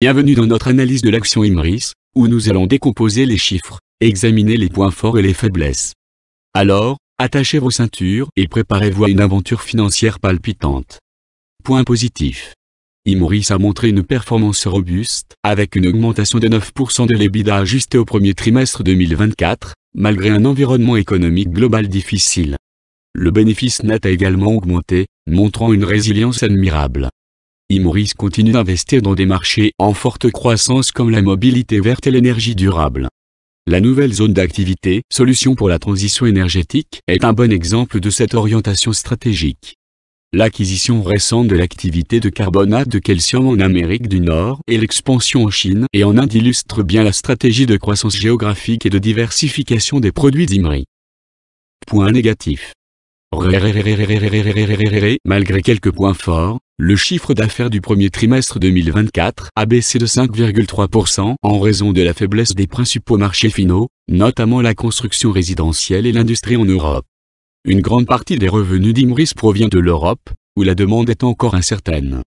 Bienvenue dans notre analyse de l'action Imris, où nous allons décomposer les chiffres, examiner les points forts et les faiblesses. Alors, attachez vos ceintures et préparez-vous à une aventure financière palpitante. Point positif. Imris a montré une performance robuste, avec une augmentation de 9% de l'EBITDA ajusté au premier trimestre 2024, malgré un environnement économique global difficile. Le bénéfice net a également augmenté, montrant une résilience admirable. Imoris continue d'investir dans des marchés en forte croissance comme la mobilité verte et l'énergie durable. La nouvelle zone d'activité, solution pour la transition énergétique, est un bon exemple de cette orientation stratégique. L'acquisition récente de l'activité de carbonate de calcium en Amérique du Nord et l'expansion en Chine et en Inde illustrent bien la stratégie de croissance géographique et de diversification des produits d'Imri. Point négatif. Malgré quelques points forts, le chiffre d'affaires du premier trimestre 2024 a baissé de 5,3% en raison de la faiblesse des principaux marchés finaux, notamment la construction résidentielle et l'industrie en Europe. Une grande partie des revenus d'Imris provient de l'Europe, où la demande est encore incertaine.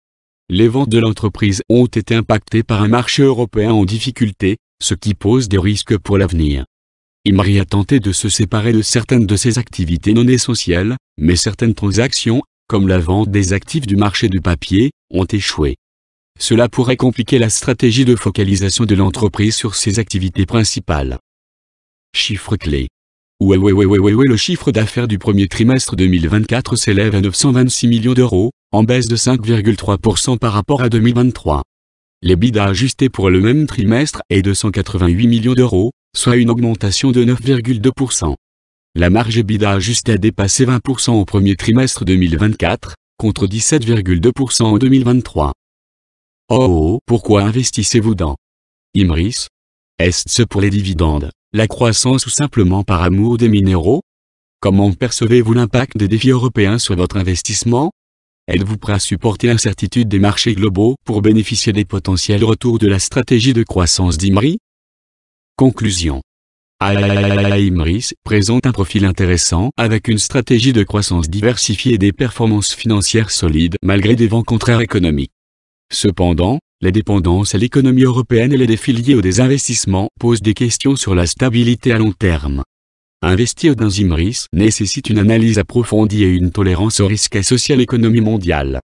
Les ventes de l'entreprise ont été impactées par un marché européen en difficulté, ce qui pose des risques pour l'avenir. Imri a tenté de se séparer de certaines de ses activités non essentielles, mais certaines transactions comme la vente des actifs du marché du papier, ont échoué. Cela pourrait compliquer la stratégie de focalisation de l'entreprise sur ses activités principales. Chiffre clé. Ouais, ouais, ouais, ouais le chiffre d'affaires du premier trimestre 2024 s'élève à 926 millions d'euros, en baisse de 5,3% par rapport à 2023. Les bidas ajustés pour le même trimestre est de 188 millions d'euros, soit une augmentation de 9,2%. La marge EBITDA ajustée a dépassé 20% au premier trimestre 2024, contre 17,2% en 2023. Oh, oh pourquoi investissez-vous dans Imris Est-ce pour les dividendes, la croissance ou simplement par amour des minéraux Comment percevez-vous l'impact des défis européens sur votre investissement Êtes-vous prêt à supporter l'incertitude des marchés globaux pour bénéficier des potentiels retours de la stratégie de croissance d'Imri Conclusion IMRIS présente un profil intéressant avec une stratégie de croissance diversifiée et des performances financières solides malgré des vents contraires économiques. Cependant, les dépendances à l'économie européenne et les défis liés aux investissements posent des questions sur la stabilité à long terme. Investir dans Imris nécessite une analyse approfondie et une tolérance au risque associé à l'économie mondiale.